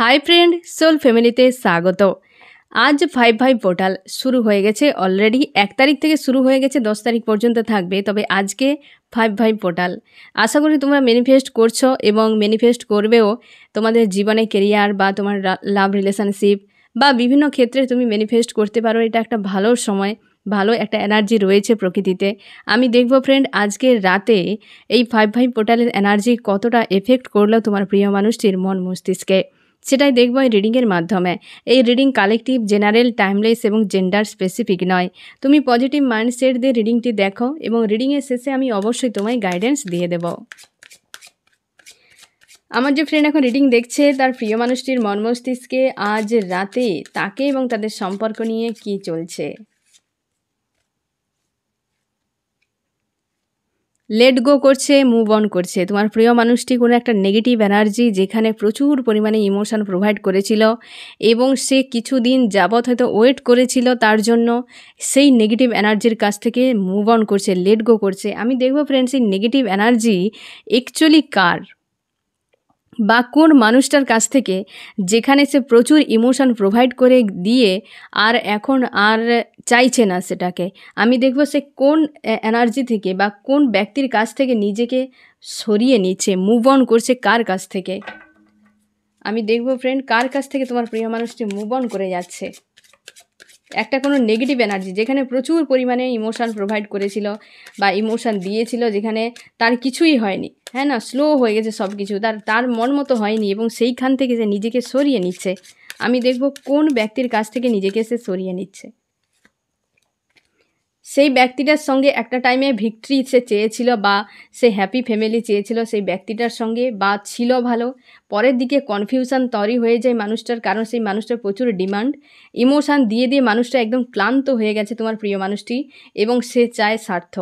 hi friend soul ফ্যামিলিতে স্বাগত আজ ফাইভ ফাইভ পোর্টাল শুরু হয়ে গেছে অলরেডি এক তারিখ থেকে শুরু হয়ে গেছে দশ তারিখ পর্যন্ত থাকবে তবে আজকে ফাইভ ফাইভ পোর্টাল আশা করি তোমরা ম্যানিফেস্ট করছো এবং ম্যানিফেস্ট করবেও তোমাদের জীবনে কেরিয়ার বা তোমার লাভ রিলেশনশিপ বা বিভিন্ন ক্ষেত্রে তুমি ম্যানিফেস্ট করতে পারো এটা একটা ভালো সময় ভালো একটা এনার্জি রয়েছে প্রকৃতিতে আমি দেখব ফ্রেন্ড আজকে রাতে এই ফাইভ ফাইভ পোর্টালের এনার্জি কতটা এফেক্ট করলো তোমার প্রিয় মানুষটির মন মস্তিষ্কে সেটাই দেখব এই রিডিংয়ের মাধ্যমে এই রিডিং কালেকটিভ জেনারেল টাইমলেস এবং জেন্ডার স্পেসিফিক নয় তুমি পজিটিভ মাইন্ডসেট দিয়ে রিডিংটি দেখো এবং রিডিংয়ের শেষে আমি অবশ্যই তোমায় গাইডেন্স দিয়ে দেব আমার যে ফ্রেন্ড এখন রিডিং দেখছে তার প্রিয় মানুষটির মর্মস্তিষ্কে আজ রাতে তাকে এবং তাদের সম্পর্ক নিয়ে কি চলছে লেট গো করছে মুভ অন করছে তোমার প্রিয় মানুষটি কোনো একটা নেগেটিভ এনার্জি যেখানে প্রচুর পরিমাণে ইমোশান প্রোভাইড করেছিল এবং সে কিছুদিন যাবৎ হয়তো ওয়েট করেছিল তার জন্য সেই নেগেটিভ এনার্জির কাছ থেকে মুভ অন করছে লেট গো করছে আমি দেখব ফ্রেন্ডস এই নেগেটিভ এনার্জি অ্যাকচুয়ালি কার বা কোন মানুষটার কাছ থেকে যেখানে সে প্রচুর ইমোশান প্রোভাইড করে দিয়ে আর এখন আর চাইছে না সেটাকে আমি দেখব সে কোন এনার্জি থেকে বা কোন ব্যক্তির কাছ থেকে নিজেকে সরিয়ে নিচ্ছে মুভ অন করছে কার কাছ থেকে আমি দেখব ফ্রেন্ড কার কাছ থেকে তোমার প্রিয় মানুষটি মুভ অন করে যাচ্ছে একটা কোনো নেগেটিভ এনার্জি যেখানে প্রচুর পরিমাণে ইমোশান প্রোভাইড করেছিল বা ইমোশান দিয়েছিল যেখানে তার কিছুই হয়নি হ্যাঁ না স্লো হয়ে গেছে সব কিছু তার তার মন মতো হয়নি এবং সেইখান থেকে সে নিজেকে সরিয়ে নিচ্ছে আমি দেখব কোন ব্যক্তির কাছ থেকে নিজেকে সে সরিয়ে নিচ্ছে সেই ব্যক্তিটার সঙ্গে একটা টাইমে ভিক্টরি সে চেয়েছিল বা সে হ্যাপি ফ্যামিলি চেয়েছিল সেই ব্যক্তিটার সঙ্গে বা ছিল ভালো পরের দিকে কনফিউশন তৈরি হয়ে যায় মানুষটার কারণ সেই মানুষটার প্রচুর ডিমান্ড ইমোশান দিয়ে দিয়ে মানুষটা একদম ক্লান্ত হয়ে গেছে তোমার প্রিয় মানুষটি এবং সে চায় স্বার্থ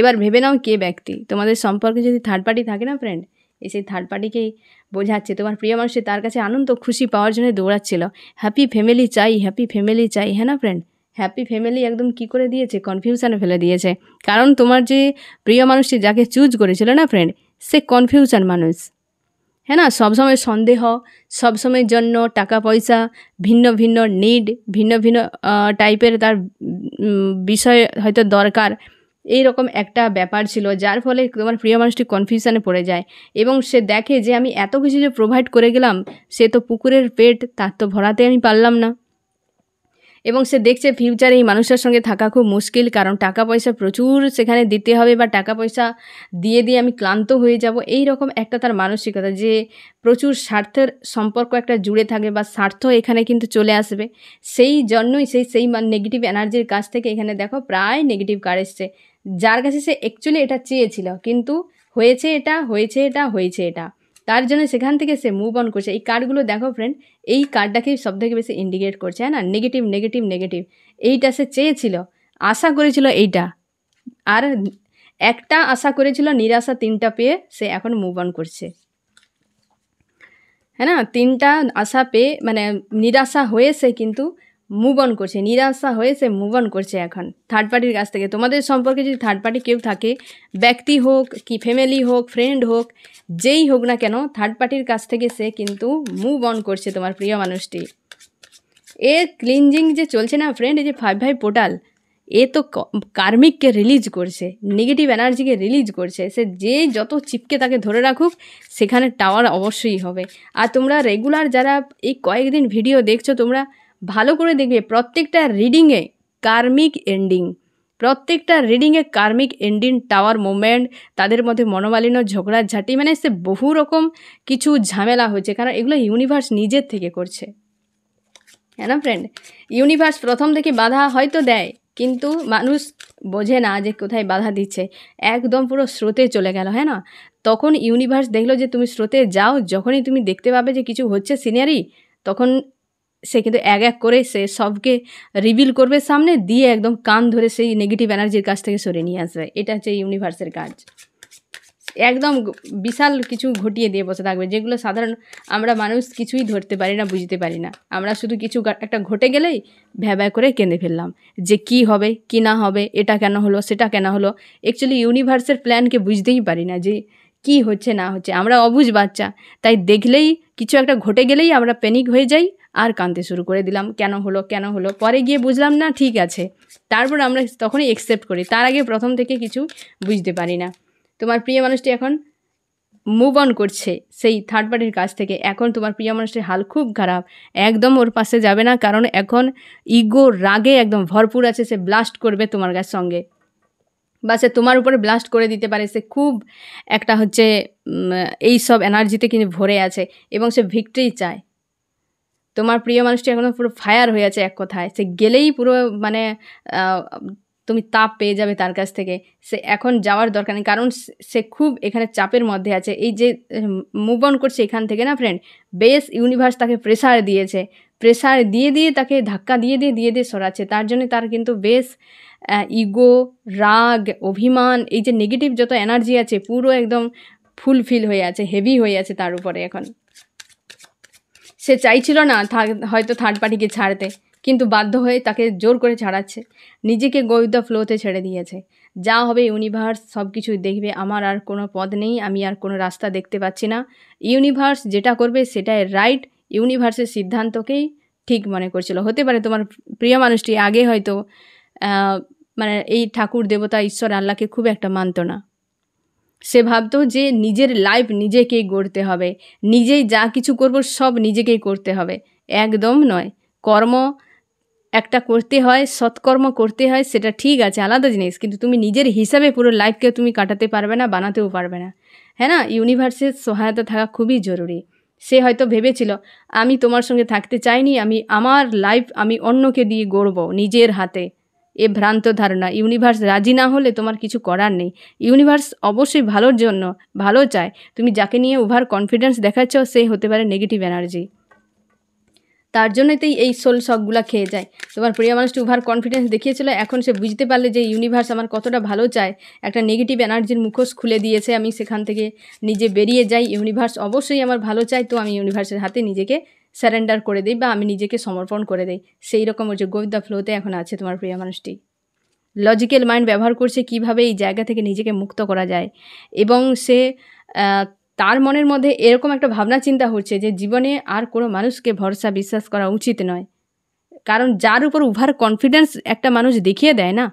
এবার ভেবে নাও কে ব্যক্তি তোমাদের সম্পর্কে যদি থার্ড পার্টি থাকে না ফ্রেন্ড এই সেই থার্ড পার্টিকেই বোঝাচ্ছে তোমার প্রিয় মানুষটি তার কাছে আনন্দ খুশি পাওয়ার জন্য দৌড়াচ্ছিল হ্যাপি ফ্যামিলি চাই হ্যাপি ফ্যামিলি চাই হ্যাঁ না ফ্রেন্ড হ্যাপি ফ্যামিলি একদম কি করে দিয়েছে কনফিউশানে ফেলে দিয়েছে কারণ তোমার যে প্রিয় মানুষটি যাকে চুজ করেছিল না ফ্রেন্ড সে কনফিউশান মানুষ হ্যাঁ না সবসময় সন্দেহ সবসময়ের জন্য টাকা পয়সা ভিন্ন ভিন্ন নিড ভিন্ন ভিন্ন টাইপের তার বিষয় হয়তো দরকার এই রকম একটা ব্যাপার ছিল যার ফলে তোমার প্রিয় মানুষটি কনফিউশানে পড়ে যায় এবং সে দেখে যে আমি এত কিছু যে প্রোভাইড করে গেলাম সে তো পুকুরের পেট তার তো ভরাতে আমি পারলাম না এবং সে দেখছে ফিউচারে এই মানুষের সঙ্গে থাকা খুব মুশকিল কারণ টাকা পয়সা প্রচুর সেখানে দিতে হবে বা টাকা পয়সা দিয়ে দিয়ে আমি ক্লান্ত হয়ে যাব এই রকম একটা তার মানসিকতা যে প্রচুর স্বার্থের সম্পর্ক একটা জুড়ে থাকে বা স্বার্থ এখানে কিন্তু চলে আসবে সেই জন্যই সেই সেই নেগেটিভ এনার্জির কাছ থেকে এখানে দেখো প্রায় নেগেটিভ কার এসছে যার কাছে সে অ্যাকচুয়ালি এটা চেয়েছিল কিন্তু হয়েছে এটা হয়েছে এটা হয়েছে এটা তার জন্য সেখান থেকে সে মুভ অন করছে এই কার্ডগুলো দেখো ফ্রেন্ড এই কার্ডটাকেই সবথেকে বেশি ইন্ডিকেট করছে হ্যাঁ না নেগেটিভ নেগেটিভ নেগেটিভ এইটা সে চেয়েছিল আশা করেছিল এইটা আর একটা আশা করেছিল নিরাশা তিনটা পেয়ে সে এখন মুভ অন করছে হ্যাঁ না তিনটা আশা পেয়ে মানে নিরাশা হয়ে সে কিন্তু মুভ অন করছে নিরাশা হয়ে সে মুভ অন করছে এখন থার্ড পার্টির কাছ থেকে তোমাদের সম্পর্কে যদি থার্ড পার্টি কেউ থাকে ব্যক্তি হোক কি ফ্যামিলি হোক ফ্রেন্ড হোক যেই হোক না কেন থার্ড পার্টির কাছ থেকে সে কিন্তু মুভ অন করছে তোমার প্রিয় মানুষটি এ ক্লিনজিং যে চলছে না ফ্রেন্ড এই যে ফাইভ ফাইভ পোর্টাল এ তো কার্মিককে রিলিজ করছে নেগেটিভ এনার্জিকে রিলিজ করছে সে যে যত চিপকে তাকে ধরে রাখুক সেখানে টাওয়ার অবশ্যই হবে আর তোমরা রেগুলার যারা এই কয়েকদিন ভিডিও দেখছো তোমরা ভালো করে দেখবে প্রত্যেকটা রিডিংয়ে কার্মিক এন্ডিং প্রত্যেকটা রিডিংয়ে কার্মিক এন্ডিং টাওয়ার মুভমেন্ট তাদের মধ্যে মনোমালিন্য ঝগড়া ঝাঁটি মানে সে বহু রকম কিছু ঝামেলা হয়েছে কারণ এগুলো ইউনিভার্স নিজের থেকে করছে হ্যাঁ না ফ্রেন্ড ইউনিভার্স প্রথম থেকে বাধা হয়তো দেয় কিন্তু মানুষ বোঝে না যে কোথায় বাধা দিচ্ছে একদম পুরো স্রোতে চলে গেল হ্যাঁ না তখন ইউনিভার্স দেখলো যে তুমি স্রোতে যাও যখনই তুমি দেখতে পাবে যে কিছু হচ্ছে সিনিয়ারি তখন সে কিন্তু এক এক করে সে সবকে রিভিল করবে সামনে দিয়ে একদম কান ধরে সেই নেগেটিভ এনার্জির কাছ থেকে সরে নিয়ে আসবে এটা হচ্ছে ইউনিভার্সের কাজ একদম বিশাল কিছু ঘটিয়ে দিয়ে বসে থাকবে যেগুলো সাধারণ আমরা মানুষ কিছুই ধরতে পারি না বুঝতে পারি না আমরা শুধু কিছু একটা ঘটে গেলেই ভ্যাবা করে কেঁদে ফেললাম যে কি হবে কি না হবে এটা কেন হলো সেটা কেন হলো অ্যাকচুয়ালি ইউনিভার্সের প্ল্যানকে বুঝতেই পারি না যে কি হচ্ছে না হচ্ছে আমরা অবুঝ বাচ্চা তাই দেখলেই কিছু একটা ঘটে গেলেই আমরা প্যানিক হয়ে যাই আর কাঁদতে শুরু করে দিলাম কেন হলো কেন হলো পরে গিয়ে বুঝলাম না ঠিক আছে তারপর আমরা তখনই একসেপ্ট করি তার আগে প্রথম থেকে কিছু বুঝতে পারি না তোমার প্রিয় মানুষটি এখন মুভ অন করছে সেই থার্ড পার্টির কাছ থেকে এখন তোমার প্রিয় মানুষটির হাল খুব খারাপ একদম ওর পাশে যাবে না কারণ এখন ইগো রাগে একদম ভরপুর আছে সে ব্লাস্ট করবে তোমার কাছ সঙ্গে বা সে তোমার উপরে ব্লাস্ট করে দিতে পারে সে খুব একটা হচ্ছে এই সব এনার্জিতে কিন্তু ভরে আছে এবং সে ভিক্টরি চায় তোমার প্রিয় মানুষটি এখন পুরো ফায়ার হয়ে আছে এক কথায় সে গেলেই পুরো মানে তুমি তাপ পেয়ে যাবে তার কাছ থেকে সে এখন যাওয়ার দরকার নেই কারণ সে খুব এখানে চাপের মধ্যে আছে এই যে মুভ অন করছে এখান থেকে না ফ্রেন্ড বেশ ইউনিভার্স তাকে প্রেসার দিয়েছে প্রেসার দিয়ে দিয়ে তাকে ধাক্কা দিয়ে দিয়ে দিয়ে দিয়ে সরাচ্ছে তার জন্য তার কিন্তু বেশ ইগো রাগ অভিমান এই যে নেগেটিভ যত এনার্জি আছে পুরো একদম ফুলফিল হয়ে আছে হেভি হয়ে আছে তার উপরে এখন সে চাইছিল না হয়তো থার্ড পার্টিকে ছাড়তে কিন্তু বাধ্য হয়ে তাকে জোর করে ছাড়াচ্ছে নিজেকে গোয়েন্দা ফ্লোতে ছেড়ে দিয়েছে যা হবে ইউনিভার্স সব কিছু দেখবে আমার আর কোনো পদ নেই আমি আর কোনো রাস্তা দেখতে পাচ্ছি না ইউনিভার্স যেটা করবে সেটাই রাইট ইউনিভার্সের সিদ্ধান্তকেই ঠিক মনে করছিল হতে পারে তোমার প্রিয় মানুষটি আগে হয়তো মানে এই ঠাকুর দেবতা ঈশ্বর আল্লাহকে খুব একটা মানত না সে ভাবতো যে নিজের লাইফ নিজেকেই গড়তে হবে নিজেই যা কিছু করব সব নিজেকেই করতে হবে একদম নয় কর্ম একটা করতে হয় সৎকর্ম করতে হয় সেটা ঠিক আছে আলাদা জিনিস কিন্তু তুমি নিজের হিসাবে পুরো লাইফকে তুমি কাটাতে পারবে না বানাতেও পারবে না হ্যাঁ না ইউনিভার্সের সহায়তা থাকা খুবই জরুরি সে হয়তো ভেবেছিল আমি তোমার সঙ্গে থাকতে চাইনি আমি আমার লাইফ আমি অন্যকে দিয়ে গড়ব নিজের হাতে এ ভ্রান্ত ধারণা ইউনিভার্স রাজি না হলে তোমার কিছু করার নেই ইউনিভার্স অবশ্যই ভালোর জন্য ভালো চায় তুমি যাকে নিয়ে ওভার কনফিডেন্স দেখাচ্ছ সে হতে পারে নেগেটিভ এনার্জি তার জন্যতেই এই সোল শকগুলো খেয়ে যায় তোমার প্রিয় মানুষটি ওভার কনফিডেন্স দেখিয়েছিল এখন সে বুঝতে পারলে যে ইউনিভার্স আমার কতটা ভালো চায় একটা নেগেটিভ এনার্জির মুখোশ খুলে দিয়েছে আমি সেখান থেকে নিজে বেরিয়ে যাই ইউনিভার্স অবশ্যই আমার ভালো চায় তো আমি ইউনিভার্সের হাতে নিজেকে স্যারেন্ডার করে দিই বা আমি নিজেকে সমর্পণ করে দিই সেই রকম যে গোবিন্দা ফ্লোতে এখন আছে তোমার প্রিয় মানুষটি লজিক্যাল মাইন্ড ব্যবহার করছে কিভাবে এই জায়গা থেকে নিজেকে মুক্ত করা যায় এবং সে তার মনের মধ্যে এরকম একটা ভাবনা চিন্তা হচ্ছে যে জীবনে আর কোনো মানুষকে ভরসা বিশ্বাস করা উচিত নয় কারণ যার উপর উভার কনফিডেন্স একটা মানুষ দেখিয়ে দেয় না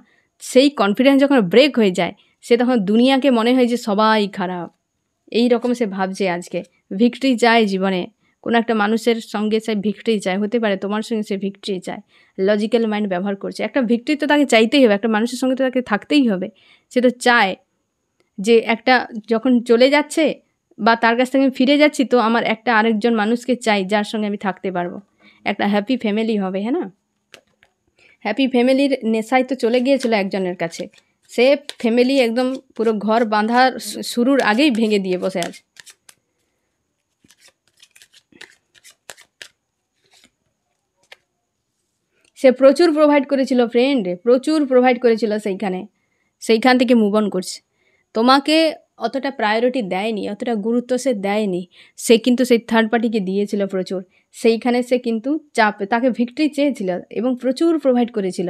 সেই কনফিডেন্স যখন ব্রেক হয়ে যায় সে তখন দুনিয়াকে মনে হয় যে সবাই খারাপ এই রকম সে ভাবছে আজকে ভিক্টরি যায় জীবনে কোনো একটা মানুষের সঙ্গে সে ভিক্টরি চায় হতে পারে তোমার সঙ্গে সে ভিক্টরি চায় লজিক্যাল মাইন্ড ব্যবহার করছে একটা ভিক্টরি তো তাকে চাইতেই হবে একটা মানুষের সঙ্গে তো তাকে থাকতেই হবে সে তো চায় যে একটা যখন চলে যাচ্ছে বা তার কাছ থেকে আমি ফিরে যাচ্ছি তো আমার একটা আরেকজন মানুষকে চাই যার সঙ্গে আমি থাকতে পারবো একটা হ্যাপি ফ্যামিলি হবে হ্যাঁ না হ্যাপি ফ্যামিলির নেশায় তো চলে গিয়েছিলো একজনের কাছে সে ফ্যামিলি একদম পুরো ঘর বাঁধার শুরুর আগেই ভেঙে দিয়ে বসে আছে সে প্রচুর প্রোভাইড করেছিল ফ্রেন্ড প্রচুর প্রোভাইড করেছিল সেইখানে সেইখান থেকে মুভ অন করছে তোমাকে অতটা প্রায়োরিটি দেয়নি অতটা গুরুত্ব সে দেয়নি সে কিন্তু সেই থার্ড পার্টিকে দিয়েছিল প্রচুর সেইখানে সে কিন্তু চাপ তাকে ভিক্টরি চেয়েছিল এবং প্রচুর প্রোভাইড করেছিল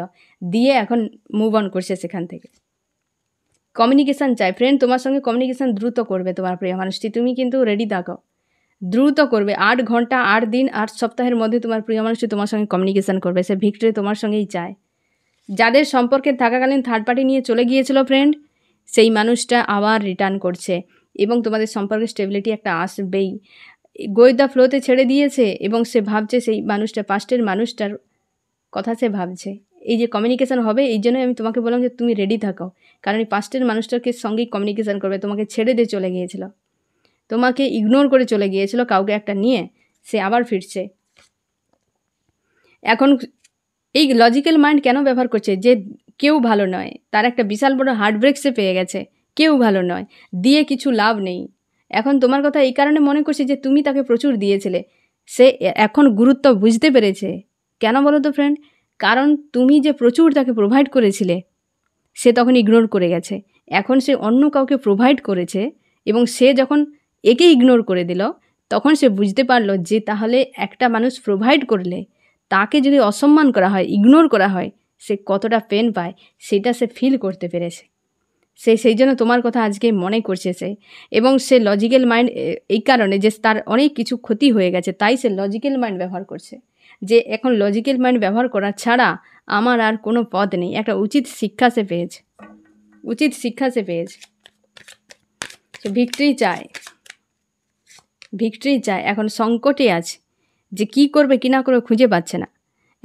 দিয়ে এখন মুভ অন করছে সেখান থেকে কমিউনিকেশান চাই ফ্রেন্ড তোমার সঙ্গে কমিউনিকেশান দ্রুত করবে তোমার প্রিয় মানুষটি তুমি কিন্তু রেডি থাকো দ্রুত করবে আট ঘন্টা আট দিন আট সপ্তাহের মধ্যে তোমার প্রিয় মানুষটি তোমার সঙ্গে কমিউনিকেশান করবে সে ভিক্টরি তোমার সঙ্গেই চায় যাদের সম্পর্কে থাকাকালীন থার্ড পার্টি নিয়ে চলে গিয়েছিল ফ্রেন্ড সেই মানুষটা আবার রিটার্ন করছে এবং তোমাদের সম্পর্কে স্টেবিলিটি একটা আসবেই গোয়েদা ফ্লোতে ছেড়ে দিয়েছে এবং সে ভাবছে সেই মানুষটা পাস্টের মানুষটার কথা সে ভাবছে এই যে কমিউনিকেশান হবে এই জন্যই আমি তোমাকে বললাম যে তুমি রেডি থাকো কারণ এই পাস্টের মানুষটাকে সঙ্গেই কমিউনিকেশান করবে তোমাকে ছেড়ে দিয়ে চলে গিয়েছিলো তোমাকে ইগনোর করে চলে গিয়েছিল কাউকে একটা নিয়ে সে আবার ফিরছে এখন এই লজিক্যাল মাইন্ড কেন ব্যবহার করছে যে কেউ ভালো নয় তার একটা বিশাল বড় হার্টব্রেক সে পেয়ে গেছে কেউ ভালো নয় দিয়ে কিছু লাভ নেই এখন তোমার কথা এই কারণে মনে করছি যে তুমি তাকে প্রচুর দিয়েছিলে সে এখন গুরুত্ব বুঝতে পেরেছে কেন বলো তো ফ্রেন্ড কারণ তুমি যে প্রচুর তাকে প্রোভাইড করেছিলে সে তখন ইগনোর করে গেছে এখন সে অন্য কাউকে প্রোভাইড করেছে এবং সে যখন একে ইগনোর করে দিল তখন সে বুঝতে পারলো যে তাহলে একটা মানুষ প্রোভাইড করলে তাকে যদি অসম্মান করা হয় ইগনোর করা হয় সে কতটা পেন পায় সেটা সে ফিল করতে পেরেছে সে সেই জন্য তোমার কথা আজকে মনে করছে সে এবং সে লজিক্যাল মাইন্ড এই কারণে যে তার অনেক কিছু ক্ষতি হয়ে গেছে তাই সে লজিক্যাল মাইন্ড ব্যবহার করছে যে এখন লজিক্যাল মাইন্ড ব্যবহার করা ছাড়া আমার আর কোনো পথ নেই একটা উচিত শিক্ষা সে পেয়েছে উচিত শিক্ষা সে পেয়েছে সে ভিক্টরি চায় ভিক্টরি চায় এখন সংকটে আছে যে কি করবে কি না করবে খুঁজে পাচ্ছে না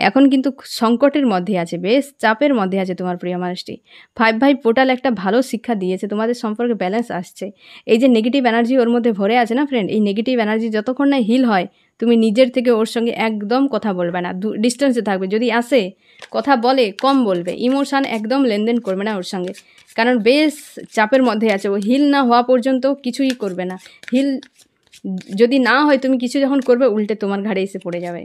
এখন কিন্তু সংকটের মধ্যে আছে বেশ চাপের মধ্যে আছে তোমার প্রিয় মানুষটি ফাইভ ভাই পোর্টাল একটা ভালো শিক্ষা দিয়েছে তোমাদের সম্পর্কে ব্যালেন্স আসছে এই যে নেগেটিভ এনার্জি ওর মধ্যে ভরে আছে না ফ্রেন্ড এই নেগেটিভ এনার্জি যতক্ষণ না হিল হয় তুমি নিজের থেকে ওর সঙ্গে একদম কথা বলবে না ডিস্টেন্সে থাকবে যদি আসে কথা বলে কম বলবে ইমোশান একদম লেনদেন করবে না ওর সঙ্গে কারণ বেশ চাপের মধ্যে আছে ও হিল না হওয়া পর্যন্ত কিছুই করবে না হিল যদি না হয় তুমি কিছু যখন করবে উল্টে তোমার ঘাড়ে এসে পড়ে যাবে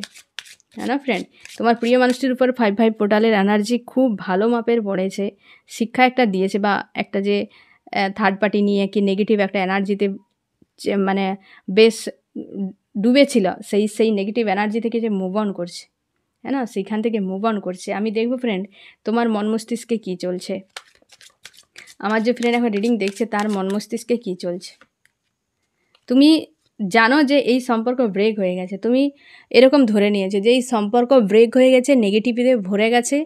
হ্যাঁ না ফ্রেন্ড তোমার প্রিয় মানুষটির উপর ফাইভ ফাইভ পোর্টালের এনার্জি খুব ভালো মাপের পড়েছে শিক্ষা একটা দিয়েছে বা একটা যে থার্ড পার্টি নিয়ে কি নেগেটিভ একটা এনার্জিতে মানে বেশ ডুবেছিল সেই সেই নেগেটিভ এনার্জি থেকে যে মুভ অন করছে হ্যাঁ না সেইখান থেকে মুভ অন করছে আমি দেখবো ফ্রেন্ড তোমার মন মস্তিষ্কে কী চলছে আমার যে ফ্রেন্ড এখন রিডিং দেখছে তার মন মস্তিষ্কে কী চলছে তুমি জানো যে এই সম্পর্ক ব্রেক হয়ে গেছে তুমি এরকম ধরে নিয়েছো যে এই সম্পর্ক ব্রেক হয়ে গেছে নেগেটিভিতে ভরে গেছে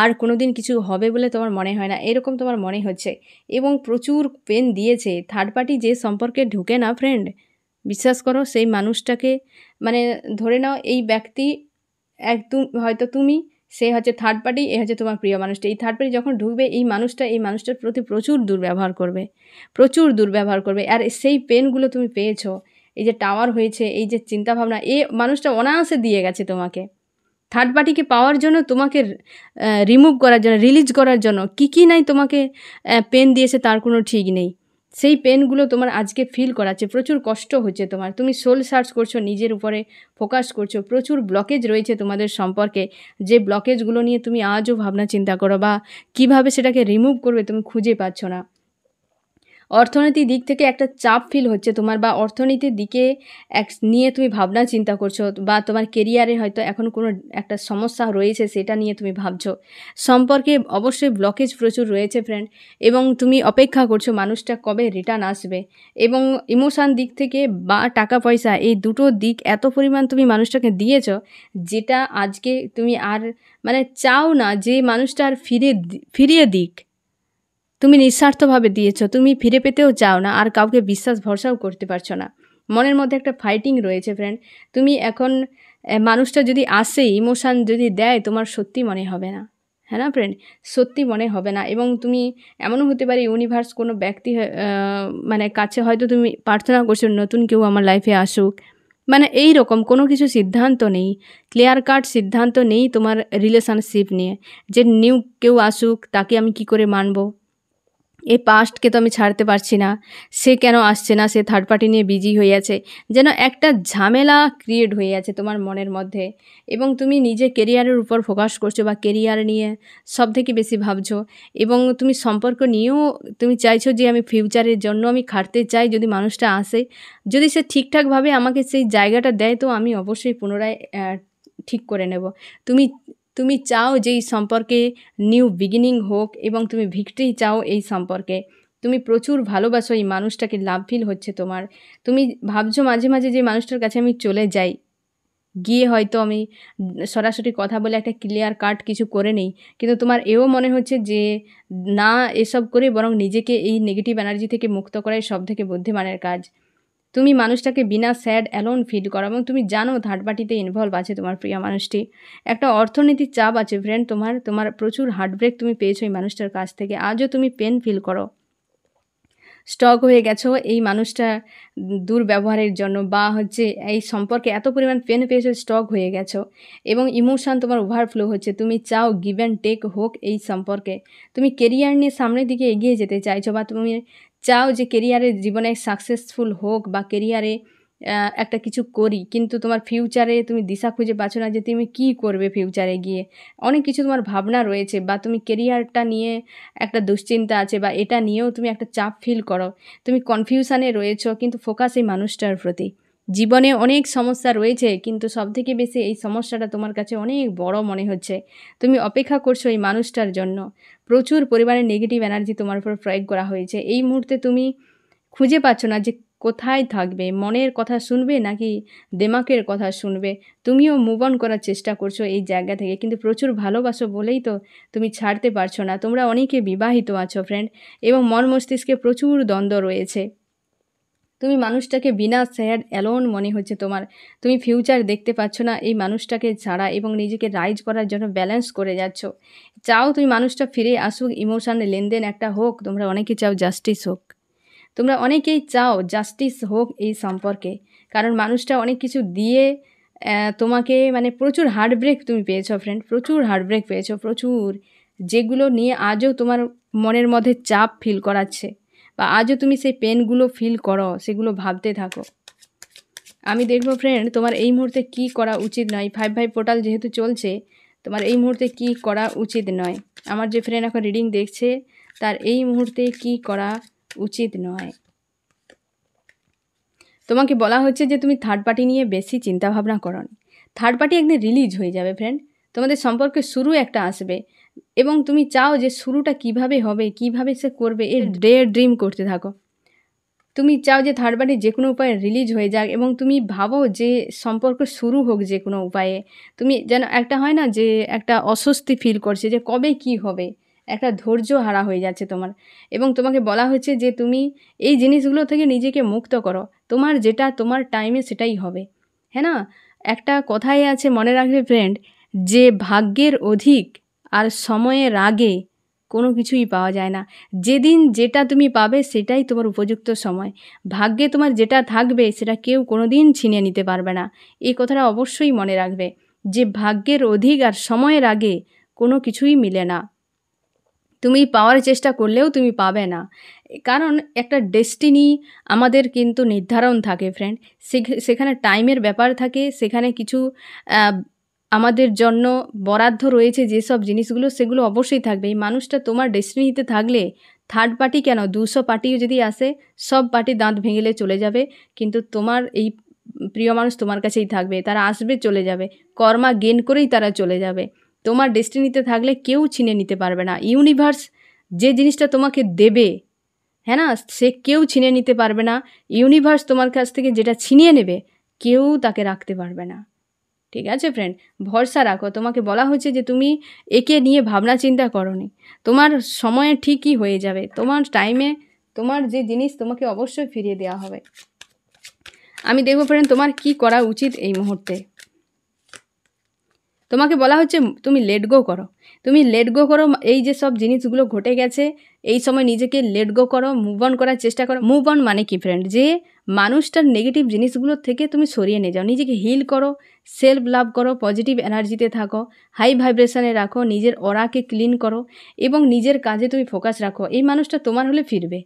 আর কোনো দিন কিছু হবে বলে তোমার মনে হয় না এরকম তোমার মনে হচ্ছে এবং প্রচুর পেন দিয়েছে থার্ড পার্টি যে সম্পর্কে ঢুকে না ফ্রেন্ড বিশ্বাস করো সেই মানুষটাকে মানে ধরে নাও এই ব্যক্তি একদম হয়তো তুমি সে হচ্ছে থার্ড পার্টি এ হচ্ছে তোমার প্রিয় মানুষটা এই থার্ড পার্টি যখন ঢুকবে এই মানুষটা এই মানুষটার প্রতি প্রচুর দুর্ব্যবহার করবে প্রচুর দুর্ব্যবহার করবে আর সেই পেনগুলো তুমি পেয়েছো এই যে টাওয়ার হয়েছে এই যে চিন্তাভাবনা এ মানুষটা অনায়াসে দিয়ে গেছে তোমাকে থার্ড পার্টিকে পাওয়ার জন্য তোমাকে রিমুভ করার জন্য রিলিজ করার জন্য কি কি নাই তোমাকে পেন দিয়েছে তার কোনো ঠিক নেই সেই পেনগুলো তোমার আজকে ফিল করাচ্ছে প্রচুর কষ্ট হচ্ছে তোমার তুমি সোল সার্চ করছো নিজের উপরে ফোকাস করছো প্রচুর ব্লকেজ রয়েছে তোমাদের সম্পর্কে যে ব্লকেজগুলো নিয়ে তুমি আজও ভাবনা চিন্তা করো বা কিভাবে সেটাকে রিমুভ করবে তুমি খুঁজে পাচ্ছ না অর্থনীতির দিক থেকে একটা চাপ ফিল হচ্ছে তোমার বা অর্থনীতির দিকে এক নিয়ে তুমি ভাবনা চিন্তা করছো বা তোমার কেরিয়ারে হয়তো এখন কোনো একটা সমস্যা রয়েছে সেটা নিয়ে তুমি ভাবছো সম্পর্কে অবশ্যই ব্লকেজ প্রচুর রয়েছে ফ্রেন্ড এবং তুমি অপেক্ষা করছো মানুষটা কবে রিটার্ন আসবে এবং ইমোশান দিক থেকে বা টাকা পয়সা এই দুটো দিক এত পরিমাণ তুমি মানুষটাকে দিয়েছ যেটা আজকে তুমি আর মানে চাও না যে মানুষটা আর ফিরে ফিরিয়ে দিক তুমি নিঃস্বার্থভাবে দিয়েছ তুমি ফিরে পেতেও চাও না আর কাউকে বিশ্বাস ভরসাও করতে পারছো না মনের মধ্যে একটা ফাইটিং রয়েছে ফ্রেন্ড তুমি এখন মানুষটা যদি আসে ইমোশান যদি দেয় তোমার সত্যি মনে হবে না হ্যাঁ না ফ্রেন্ড সত্যি মনে হবে না এবং তুমি এমনও হতে পারে ইউনিভার্স কোনো ব্যক্তি মানে কাছে হয়তো তুমি প্রার্থনা করছো নতুন কেউ আমার লাইফে আসুক মানে এই রকম কোনো কিছু সিদ্ধান্ত নেই ক্লিয়ার কাট সিদ্ধান্ত নেই তোমার রিলেশনশিপ নিয়ে যে নিউ কেউ আসুক তাকে আমি কি করে মানবো এই পাস্টকে তো আমি ছাড়তে পারছি না সে কেন আসছে না সে থার্ড পার্টি নিয়ে বিজি হয়ে আছে যেন একটা ঝামেলা ক্রিয়েট হয়ে আছে তোমার মনের মধ্যে এবং তুমি নিজে কেরিয়ারের উপর ফোকাস করছো বা কেরিয়ার নিয়ে সব থেকে বেশি ভাবছো এবং তুমি সম্পর্ক নিয়েও তুমি চাইছো যে আমি ফিউচারের জন্য আমি খাটতে চাই যদি মানুষটা আসে যদি সে ঠিকঠাকভাবে আমাকে সেই জায়গাটা দেয় তো আমি অবশ্যই পুনরায় ঠিক করে নেব তুমি তুমি চাও যে এই সম্পর্কে নিউ বিগিনিং হোক এবং তুমি ভিক্টরি চাও এই সম্পর্কে তুমি প্রচুর ভালোবাসো এই মানুষটাকে লাভ ফিল হচ্ছে তোমার তুমি ভাবছো মাঝে মাঝে যে মানুষটার কাছে আমি চলে যাই গিয়ে হয়তো আমি সরাসরি কথা বলে একটা ক্লিয়ার কাট কিছু করে নেই কিন্তু তোমার এও মনে হচ্ছে যে না এসব করে বরং নিজেকে এই নেগেটিভ এনার্জি থেকে মুক্ত করাই সব থেকে বুদ্ধিমানের কাজ তুমি মানুষটাকে বিনা স্যাড অ্যালোন ফিল করো এবং তুমি জানো থার্ড পার্টিতে ইনভলভ আছে তোমার প্রিয় মানুষটি একটা অর্থনীতির চাপ আছে ফ্রেন্ড তোমার তোমার প্রচুর হার্টব্রেক তুমি পেয়েছো এই মানুষটার কাছ থেকে আজও তুমি পেন ফিল করো স্টক হয়ে গেছো এই মানুষটা দুর্ব্যবহারের জন্য বা হচ্ছে এই সম্পর্কে এত পরিমাণ পেন পেয়েছো স্টক হয়ে গেছো এবং ইমোশান তোমার ওভারফ্লো হচ্ছে তুমি চাও গিভ অ্যান্ড টেক হোক এই সম্পর্কে তুমি কেরিয়ার নিয়ে সামনের দিকে এগিয়ে যেতে চাইছো বা তুমি চাও যে কেরিয়ারে জীবনে সাকসেসফুল হোক বা কেরিয়ারে একটা কিছু করি কিন্তু তোমার ফিউচারে তুমি দিশা খুঁজে পাচ্ছ না যে তুমি কি করবে ফিউচারে গিয়ে অনেক কিছু তোমার ভাবনা রয়েছে বা তুমি কেরিয়ারটা নিয়ে একটা দুশ্চিন্তা আছে বা এটা নিয়েও তুমি একটা চাপ ফিল করো তুমি কনফিউশানে রয়েছো কিন্তু ফোকাস এই মানুষটার প্রতি জীবনে অনেক সমস্যা রয়েছে কিন্তু সবথেকে বেশি এই সমস্যাটা তোমার কাছে অনেক বড় মনে হচ্ছে তুমি অপেক্ষা করছো এই মানুষটার জন্য প্রচুর পরিমাণে নেগেটিভ এনার্জি তোমার উপর প্রয়োগ করা হয়েছে এই মুহূর্তে তুমি খুঁজে পাচ্ছ না যে কোথায় থাকবে মনের কথা শুনবে নাকি দেমাকের কথা শুনবে তুমিও মুভ অন করার চেষ্টা করছো এই জায়গা থেকে কিন্তু প্রচুর ভালোবাসো বলেই তো তুমি ছাড়তে পারছো না তোমরা অনেকে বিবাহিত আছো ফ্রেন্ড এবং মন মস্তিষ্কে প্রচুর দ্বন্দ্ব রয়েছে তুমি মানুষটাকে বিনা স্যাড অ্যালোন মনে হচ্ছে তোমার তুমি ফিউচার দেখতে পাচ্ছ না এই মানুষটাকে ছাড়া এবং নিজেকে রাইজ করার জন্য ব্যালেন্স করে যাচ্ছ চাও তুমি মানুষটা ফিরে আসুক ইমোশান লেনদেন একটা হোক তোমরা অনেকে চাও জাস্টিস হোক তোমরা অনেকেই চাও জাস্টিস হোক এই সম্পর্কে কারণ মানুষটা অনেক কিছু দিয়ে তোমাকে মানে প্রচুর হার্টব্রেক তুমি পেয়েছো ফ্রেন্ড প্রচুর হার্টব্রেক পেয়েছো প্রচুর যেগুলো নিয়ে আজও তোমার মনের মধ্যে চাপ ফিল করাচ্ছে বা আজও তুমি সেই পেনগুলো ফিল করো সেগুলো ভাবতে থাকো আমি দেখবো ফ্রেন্ড তোমার এই মুহূর্তে কি করা উচিত নয় ফাইভ ফাইভ পোর্টাল যেহেতু চলছে তোমার এই মুহূর্তে কি করা উচিত নয় আমার যে ফ্রেন্ড এখন রিডিং দেখছে তার এই মুহূর্তে কি করা উচিত নয় তোমাকে বলা হচ্ছে যে তুমি থার্ড পার্টি নিয়ে বেশি চিন্তাভাবনা করো থার্ড পার্টি একদিন রিলিজ হয়ে যাবে ফ্রেন্ড তোমাদের সম্পর্কে শুরু একটা আসবে এবং তুমি চাও যে শুরুটা কিভাবে হবে কিভাবে সে করবে এর ডে ড্রিম করতে থাকো তুমি চাও যে থার্ড পার্টি যে কোনো উপায়ে রিলিজ হয়ে যাক এবং তুমি ভাবো যে সম্পর্ক শুরু হোক যে কোনো উপায়ে তুমি যেন একটা হয় না যে একটা অস্বস্তি ফিল করছে যে কবে কি হবে একটা ধৈর্য হারা হয়ে যাচ্ছে তোমার এবং তোমাকে বলা হচ্ছে যে তুমি এই জিনিসগুলো থেকে নিজেকে মুক্ত করো তোমার যেটা তোমার টাইমে সেটাই হবে হ্যাঁ না একটা কথাই আছে মনে রাখবে ফ্রেন্ড যে ভাগ্যের অধিক আর সময়ের আগে কোনো কিছুই পাওয়া যায় না যেদিন যেটা তুমি পাবে সেটাই তোমার উপযুক্ত সময় ভাগ্যে তোমার যেটা থাকবে সেটা কেউ কোনো দিন ছিনিয়ে নিতে পারবে না এই কথাটা অবশ্যই মনে রাখবে যে ভাগ্যের অধিক আর সময়ের আগে কোনো কিছুই মিলে না তুমি পাওয়ার চেষ্টা করলেও তুমি পাবে না কারণ একটা ডেস্টিনি আমাদের কিন্তু নির্ধারণ থাকে ফ্রেন্ড সেখানে টাইমের ব্যাপার থাকে সেখানে কিছু আমাদের জন্য বরাদ্ধ রয়েছে যেসব জিনিসগুলো সেগুলো অবশ্যই থাকবে এই মানুষটা তোমার ডেস্টিনিতে থাকলে থার্ড পার্টি কেন দুশো পার্টিও যদি আসে সব পার্টি দাঁত ভেঙেলে চলে যাবে কিন্তু তোমার এই প্রিয় মানুষ তোমার কাছেই থাকবে তারা আসবে চলে যাবে কর্মা গেন করেই তারা চলে যাবে তোমার ডেস্টিনিতে থাকলে কেউ ছিনে নিতে পারবে না ইউনিভার্স যে জিনিসটা তোমাকে দেবে হ্যাঁ না সে কেউ ছিনে নিতে পারবে না ইউনিভার্স তোমার কাছ থেকে যেটা ছিনিয়ে নেবে কেউ তাকে রাখতে পারবে না ঠিক আছে ফ্রেন্ড ভরসা রাখো তোমাকে বলা হচ্ছে যে তুমি একে নিয়ে ভাবনা চিন্তা করো তোমার সময়ে ঠিকই হয়ে যাবে তোমার টাইমে তোমার যে জিনিস তোমাকে অবশ্যই ফিরিয়ে দেওয়া হবে আমি দেখবো ফ্রেন্ড তোমার কি করা উচিত এই মুহূর্তে তোমাকে বলা হচ্ছে তুমি লেট গো করো তুমি লেট গো করো এই যে সব জিনিসগুলো ঘটে গেছে এই সময় নিজেকে লেট গো করো মুভ অন করার চেষ্টা করো মুভ অন মানে কি ফ্রেন্ড যে মানুষটার নেগেটিভ জিনিসগুলোর থেকে তুমি সরিয়ে নিয়ে যাও নিজেকে হিল করো সেলফ লাভ করো পজিটিভ এনার্জিতে থাকো হাই ভাইব্রেশনে রাখো নিজের অরাকে ক্লিন করো এবং নিজের কাজে তুমি ফোকাস রাখো এই মানুষটা তোমার হলে ফিরবে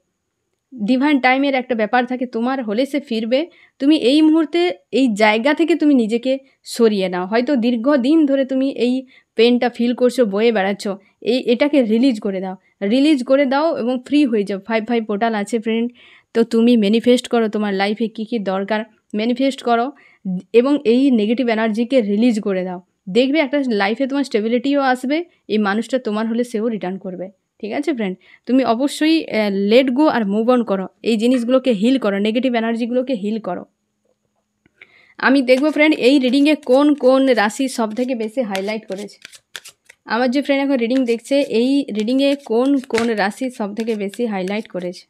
ডিভাইন টাইমের একটা ব্যাপার থাকে তোমার হলে সে ফিরবে তুমি এই মুহূর্তে এই জায়গা থেকে তুমি নিজেকে সরিয়ে নাও হয়তো দীর্ঘদিন ধরে তুমি এই পেনটা ফিল করছো বয়ে বেড়াচ্ছ এই এটাকে রিলিজ করে দাও রিলিজ করে দাও এবং ফ্রি হয়ে যাও ফাইভ ফাইভ পোর্টাল আছে ফ্রেন্ড তো তুমি ম্যানিফেস্ট করো তোমার লাইফে কী কী দরকার ম্যানিফেস্ট করো এবং এই নেগেটিভ এনার্জিকে রিলিজ করে দাও দেখবে একটা লাইফে তোমার স্টেবিলিটিও আসবে এই মানুষটা তোমার হলে সেও রিটার্ন করবে ঠিক আছে ফ্রেন্ড তুমি অবশ্যই লেট গো আর মুভ অন করো এই জিনিসগুলোকে হিল করো নেগেটিভ এনার্জিগুলোকে হিল করো আমি দেখবো ফ্রেন্ড এই রিডিংয়ে কোন কোন রাশি সব থেকে বেশি হাইলাইট করেছে আমার যে ফ্রেন্ড এখন রিডিং দেখছে এই রিডিংয়ে কোন কোন রাশি সব থেকে বেশি হাইলাইট করেছে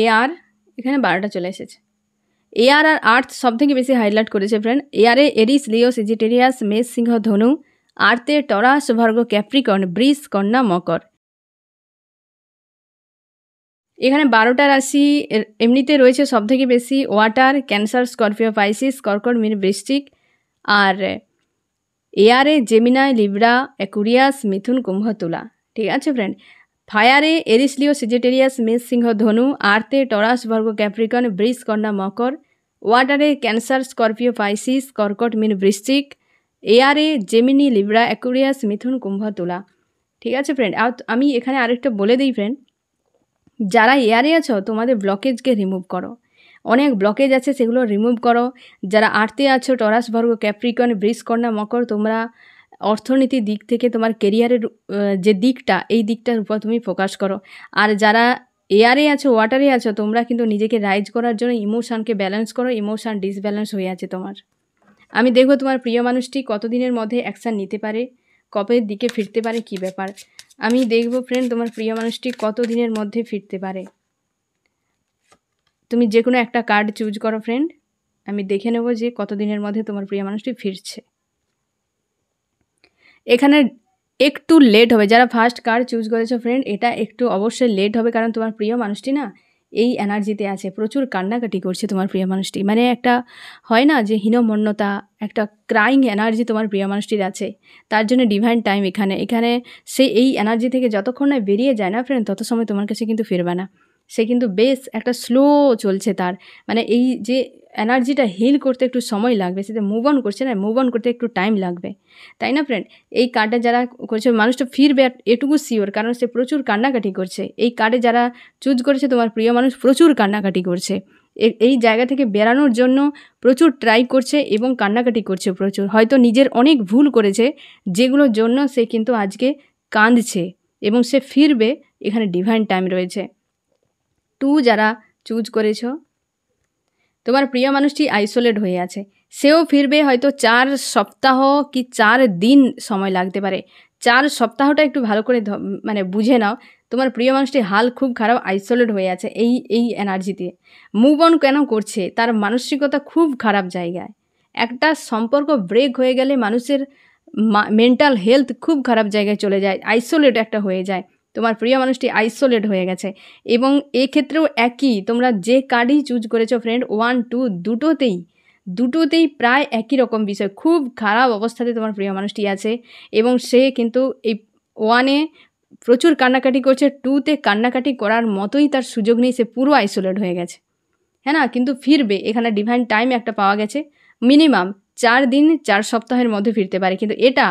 এ আর এখানে বারোটা চলে এসেছে এ আর আর আর্থ সব থেকে বেশি হাইলাইট করেছে ফ্রেন্ড এ আরে এরিস লিও সিজিটেরিয়াস মেষ সিংহ ধনু আর্তে টরাস ভার্গ ক্যাপ্রিকন ব্রিস কন্যা মকর এখানে বারোটা রাশি এমনিতে রয়েছে সব থেকে বেশি ওয়াটার ক্যান্সার স্করপিও পাইসিস কর্কট মিন বৃষ্টিক আর এয়ারে জেমিনায় লিব্রা অ্যাকুরিয়াস মিথুন কুম্ভ তুলা ঠিক আছে ফ্রেন্ড ফায়ারে এরিসলিও সিজেটেরিয়াস মেষ সিংহ ধনু আর্তে টরাস বর্গ ক্যাপ্রিকন ব্রিজ কন্যা মকর ওয়াটারে ক্যান্সার স্করপিও পাইসিস কর্কট মিন বৃশ্চিক এয়ারে জেমিনি লিব্রা অ্যাকুরিয়াস মিথুন কুম্ভ তোলা ঠিক আছে ফ্রেন্ড আমি এখানে আরেকটা বলে দিই ফ্রেন্ড যারা এয়ারে আছো তোমাদের ব্লকেজকে রিমুভ করো অনেক ব্লকেজ আছে সেগুলো রিমুভ করো যারা আর্তে আছো টরাস বর্গ ক্যাপ্রিকন ব্রিজ কন্যা মকর তোমরা অর্থনীতির দিক থেকে তোমার কেরিয়ারের যে দিকটা এই দিকটার উপর তুমি ফোকাস করো আর যারা এয়ারে আছো ওয়াটারে আছো তোমরা কিন্তু নিজেকে রাইজ করার জন্য ইমোশানকে ব্যালেন্স করো ইমোশান ডিসব্যালেন্স হয়ে আছে তোমার আমি দেখবো তোমার প্রিয় মানুষটি কতদিনের মধ্যে অ্যাকশান নিতে পারে কবের দিকে ফিরতে পারে কি ব্যাপার আমি দেখব ফ্রেন্ড তোমার প্রিয় মানুষটি কতদিনের মধ্যে ফিরতে পারে তুমি যে কোনো একটা কার্ড চুজ করো ফ্রেন্ড আমি দেখে নেব যে কতদিনের মধ্যে তোমার প্রিয় মানুষটি ফিরছে এখানে একটু লেট হবে যারা ফার্স্ট কার চুজ করেছো ফ্রেন্ড এটা একটু অবশ্যই লেট হবে কারণ তোমার প্রিয় মানুষটি না এই এনার্জিতে আছে প্রচুর কান্নাকাটি করছে তোমার প্রিয় মানুষটি মানে একটা হয় না যে হীনমন্যতা একটা ক্রাইং এনার্জি তোমার প্রিয় মানুষটির আছে তার জন্য ডিভাইন টাইম এখানে এখানে সে এই এনার্জি থেকে যতক্ষণ না বেরিয়ে যায় না ফ্রেন্ড তত সময় তোমার কাছে কিন্তু ফিরবে না সে কিন্তু বেশ একটা স্লো চলছে তার মানে এই যে এনার্জিটা হিল করতে একটু সময় লাগবে সেটা মুভ অন করছে না মুভ অন করতে একটু টাইম লাগবে তাই না ফ্রেন্ড এই কার্ডটা যারা করছে মানুষটা ফিরবে এটুকু শিওর কারণ সে প্রচুর কান্নাকাটি করছে এই কার্ডে যারা চুজ করেছে তোমার প্রিয় মানুষ প্রচুর কান্নাকাটি করছে এই জায়গা থেকে বেড়ানোর জন্য প্রচুর ট্রাই করছে এবং কান্নাকাটি করছে প্রচুর হয়তো নিজের অনেক ভুল করেছে যেগুলোর জন্য সে কিন্তু আজকে কাঁদছে এবং সে ফিরবে এখানে ডিভাইন টাইম রয়েছে টু যারা চুজ করেছো তোমার প্রিয় মানুষটি আইসোলেট হয়ে আছে সেও ফিরবে হয়তো চার সপ্তাহ কি চার দিন সময় লাগতে পারে চার সপ্তাহটা একটু ভালো করে মানে বুঝে নাও তোমার প্রিয় মানুষটির হাল খুব খারাপ আইসোলেট হয়ে আছে এই এই এনার্জি দিয়ে মুভ অন কেন করছে তার মানসিকতা খুব খারাপ জায়গায় একটা সম্পর্ক ব্রেক হয়ে গেলে মানুষের মেন্টাল হেলথ খুব খারাপ জায়গায় চলে যায় আইসোলেট একটা হয়ে যায় তোমার প্রিয় মানুষটি আইসোলেট হয়ে গেছে এবং এক্ষেত্রেও একই তোমরা যে কার্ডই চুজ করেছো ফ্রেন্ড ওয়ান টু দুটোতেই দুটোতেই প্রায় একই রকম বিষয় খুব খারাপ অবস্থাতে তোমার প্রিয় মানুষটি আছে এবং সে কিন্তু এই ওয়ানে প্রচুর কান্নাকাটি করছে টুতে কান্নাকাটি করার মতোই তার সুযোগ নেই সে পুরো আইসোলেট হয়ে গেছে হ্যাঁ না কিন্তু ফিরবে এখানে ডিভাইন টাইম একটা পাওয়া গেছে মিনিমাম চার দিন চার সপ্তাহের মধ্যে ফিরতে পারে কিন্তু এটা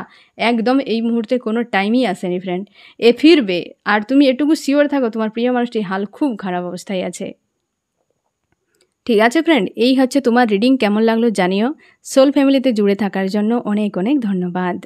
একদম এই মুহূর্তে কোনো টাইমই আসেনি ফ্রেন্ড এ ফিরবে আর তুমি এটুকু শিওর থাকো তোমার প্রিয় মানুষটির হাল খুব খারাপ অবস্থায় আছে ঠিক আছে ফ্রেন্ড এই হচ্ছে তোমার রিডিং কেমন লাগলো জানিও সোল ফ্যামিলিতে জুড়ে থাকার জন্য অনেক অনেক ধন্যবাদ